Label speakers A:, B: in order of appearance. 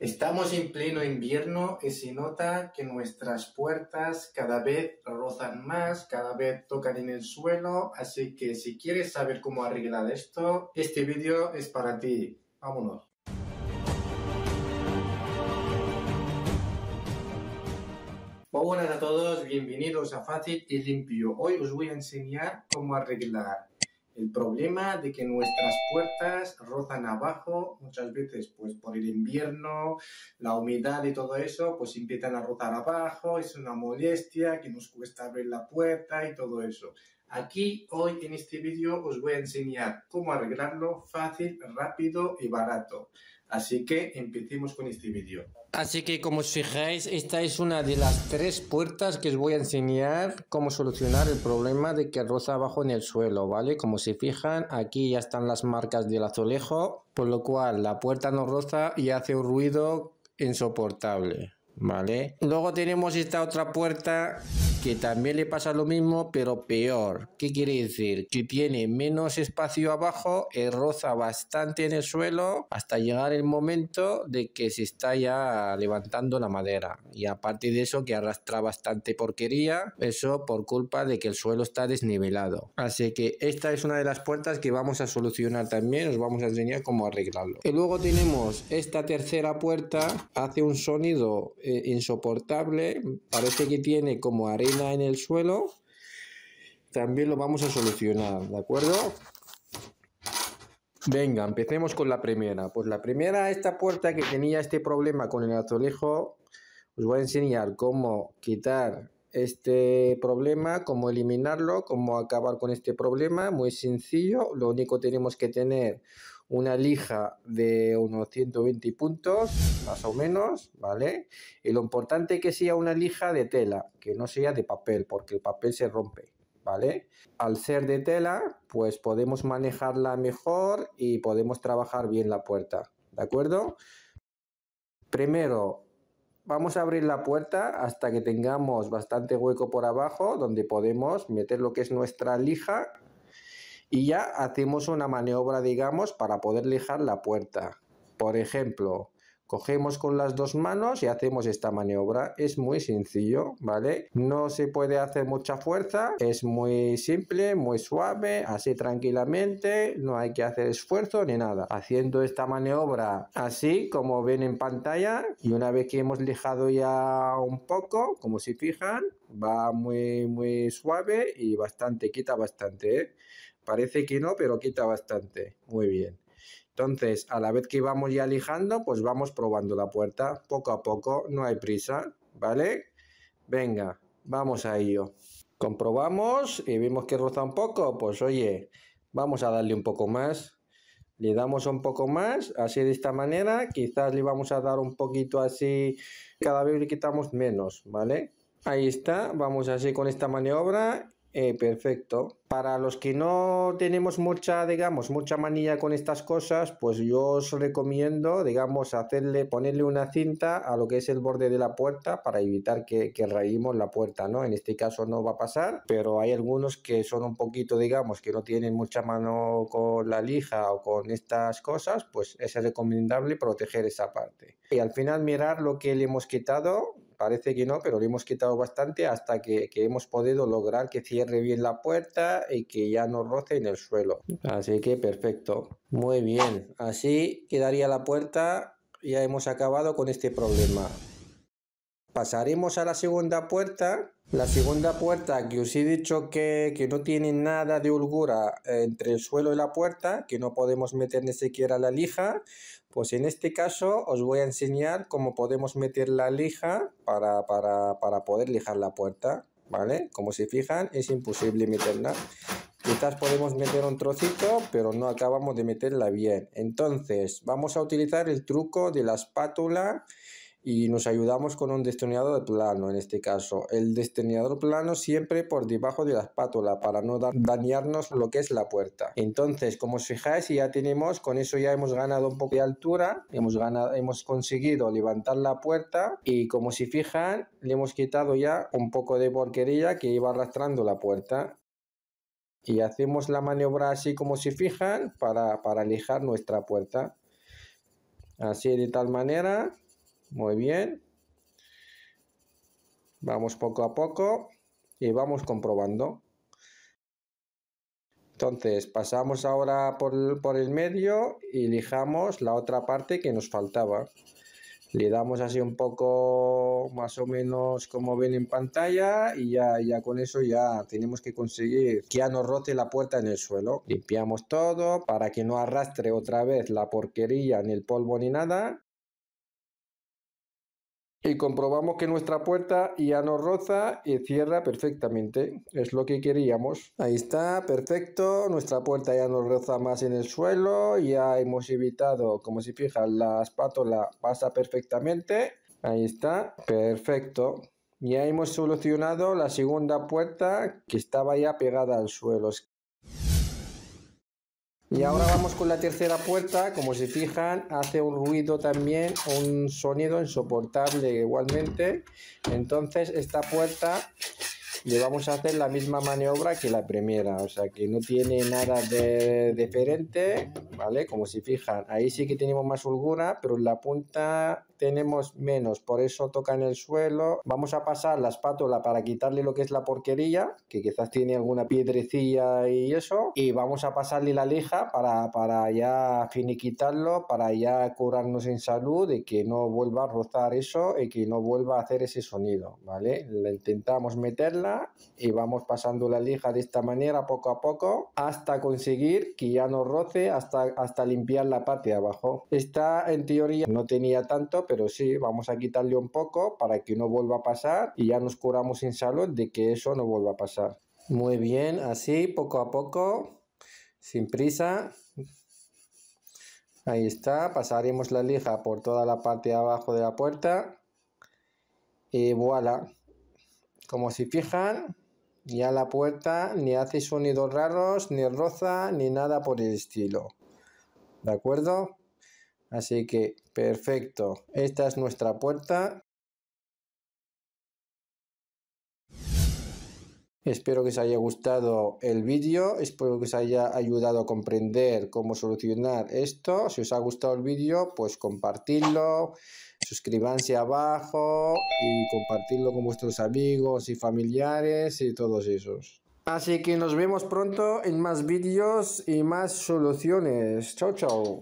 A: Estamos en pleno invierno y se nota que nuestras puertas cada vez rozan más, cada vez tocan en el suelo, así que si quieres saber cómo arreglar esto, este vídeo es para ti. Vámonos. Muy buenas a todos, bienvenidos a Fácil y Limpio. Hoy os voy a enseñar cómo arreglar el problema de que nuestras puertas rozan abajo, muchas veces pues por el invierno, la humedad y todo eso, pues empiezan a rozar abajo, es una molestia que nos cuesta abrir la puerta y todo eso. Aquí hoy en este vídeo os voy a enseñar cómo arreglarlo fácil, rápido y barato. Así que empecemos con este vídeo. Así que como os fijáis, esta es una de las tres puertas que os voy a enseñar cómo solucionar el problema de que roza abajo en el suelo, ¿vale? Como se fijan, aquí ya están las marcas del azulejo, por lo cual la puerta no roza y hace un ruido insoportable. ¿vale? Luego tenemos esta otra puerta que también le pasa lo mismo, pero peor. ¿Qué quiere decir? Que tiene menos espacio abajo, eh, roza bastante en el suelo hasta llegar el momento de que se está ya levantando la madera. Y aparte de eso, que arrastra bastante porquería, eso por culpa de que el suelo está desnivelado. Así que esta es una de las puertas que vamos a solucionar también, os vamos a enseñar cómo arreglarlo. Y luego tenemos esta tercera puerta, hace un sonido eh, insoportable, parece que tiene como arena en el suelo, también lo vamos a solucionar, ¿de acuerdo? Venga, empecemos con la primera. Pues la primera, esta puerta que tenía este problema con el azulejo, os voy a enseñar cómo quitar este problema, cómo eliminarlo, cómo acabar con este problema, muy sencillo, lo único tenemos que tener una lija de unos 120 puntos, más o menos, ¿vale? Y lo importante es que sea una lija de tela, que no sea de papel, porque el papel se rompe, ¿vale? Al ser de tela, pues podemos manejarla mejor y podemos trabajar bien la puerta, ¿de acuerdo? Primero, vamos a abrir la puerta hasta que tengamos bastante hueco por abajo, donde podemos meter lo que es nuestra lija y ya hacemos una maniobra, digamos, para poder lijar la puerta. Por ejemplo, cogemos con las dos manos y hacemos esta maniobra. Es muy sencillo, ¿vale? No se puede hacer mucha fuerza, es muy simple, muy suave, así tranquilamente, no hay que hacer esfuerzo ni nada. Haciendo esta maniobra así como ven en pantalla y una vez que hemos lijado ya un poco, como se fijan, va muy muy suave y bastante, quita bastante, ¿eh? Parece que no, pero quita bastante. Muy bien. Entonces, a la vez que vamos ya lijando, pues vamos probando la puerta poco a poco, no hay prisa, ¿vale? Venga, vamos a ello. Comprobamos y vimos que roza un poco, pues oye, vamos a darle un poco más. Le damos un poco más, así de esta manera, quizás le vamos a dar un poquito así, cada vez le quitamos menos, ¿vale? Ahí está, vamos así con esta maniobra eh, perfecto. Para los que no tenemos mucha, digamos, mucha manía con estas cosas, pues yo os recomiendo, digamos, hacerle, ponerle una cinta a lo que es el borde de la puerta para evitar que, que rayemos la puerta, ¿no? En este caso no va a pasar, pero hay algunos que son un poquito, digamos, que no tienen mucha mano con la lija o con estas cosas, pues es recomendable proteger esa parte. Y al final mirar lo que le hemos quitado, parece que no, pero le hemos quitado bastante hasta que, hemos podido lograr que cierre bien la puerta y que ya no roce en el suelo. Así que perfecto. Muy bien, así quedaría la puerta. Ya hemos acabado con este problema. Pasaremos a la segunda puerta. La segunda puerta que os he dicho que, no tiene nada de holgura eh, entre el suelo y la puerta, que no podemos meter ni siquiera la lija, pues en este caso os voy a enseñar cómo podemos meter la lija para, poder lijar la puerta, ¿vale? Como se fijan es imposible meterla. Quizás podemos meter un trocito, pero no acabamos de meterla bien. Entonces vamos a utilizar el truco de la espátula y nos ayudamos con un destornillador plano en este caso. El destornillador plano siempre por debajo de la espátula para no dañarnos lo que es la puerta. Entonces, como os fijáis, ya tenemos, con eso ya hemos ganado un poco de altura, hemos, ganado, hemos conseguido levantar la puerta y como se fijan, le hemos quitado ya un poco de porquería que iba arrastrando la puerta y hacemos la maniobra así como se fijan para, para lijar nuestra puerta así de tal manera muy bien. Vamos poco a poco y vamos comprobando. Entonces pasamos ahora por, el medio y lijamos la otra parte que nos faltaba. Le damos así un poco más o menos como ven en pantalla y ya, ya con eso ya tenemos que conseguir que ya no rote la puerta en el suelo. Limpiamos todo para que no arrastre otra vez la porquería ni el polvo ni nada y comprobamos que nuestra puerta ya no roza y cierra perfectamente. Es lo que queríamos. Ahí está, perfecto. Nuestra puerta ya no roza más en el suelo. Ya hemos evitado, como si fijan, la espátula pasa perfectamente. Ahí está, perfecto. Ya hemos solucionado la segunda puerta que estaba ya pegada al suelo. Y ahora vamos con la tercera puerta, como se fijan, hace un ruido también, un sonido insoportable igualmente. Entonces esta puerta le vamos a hacer la misma maniobra que la primera, o sea que no tiene nada de diferente, ¿vale? Como si fijan, ahí sí que tenemos más holgura, pero en la punta tenemos menos, por eso toca en el suelo. Vamos a pasar la espátula para quitarle lo que es la porquería, que quizás tiene alguna piedrecilla y eso, y vamos a pasarle la lija para, para ya finiquitarlo, para ya curarnos en salud y que no vuelva a rozar eso y que no vuelva a hacer ese sonido, ¿vale? Le intentamos meterla y vamos pasando la lija de esta manera poco a poco hasta conseguir que ya no roce hasta, hasta limpiar la parte de abajo. Esta en teoría no tenía tanto, pero sí, vamos a quitarle un poco para que no vuelva a pasar y ya nos curamos en salón de que eso no vuelva a pasar. Muy bien, así poco a poco, sin prisa. Ahí está, pasaremos la lija por toda la parte de abajo de la puerta y voilà. Como si fijan, ya la puerta, ni hace sonidos raros, ni roza, ni nada por el estilo. ¿De acuerdo? Así que, perfecto. Esta es nuestra puerta. Espero que os haya gustado el vídeo, espero que os haya ayudado a comprender cómo solucionar esto. Si os ha gustado el vídeo, pues compartidlo, suscribanse abajo y compartidlo con vuestros amigos y familiares y todos esos. Así que nos vemos pronto en más vídeos y más soluciones. Chao, chao.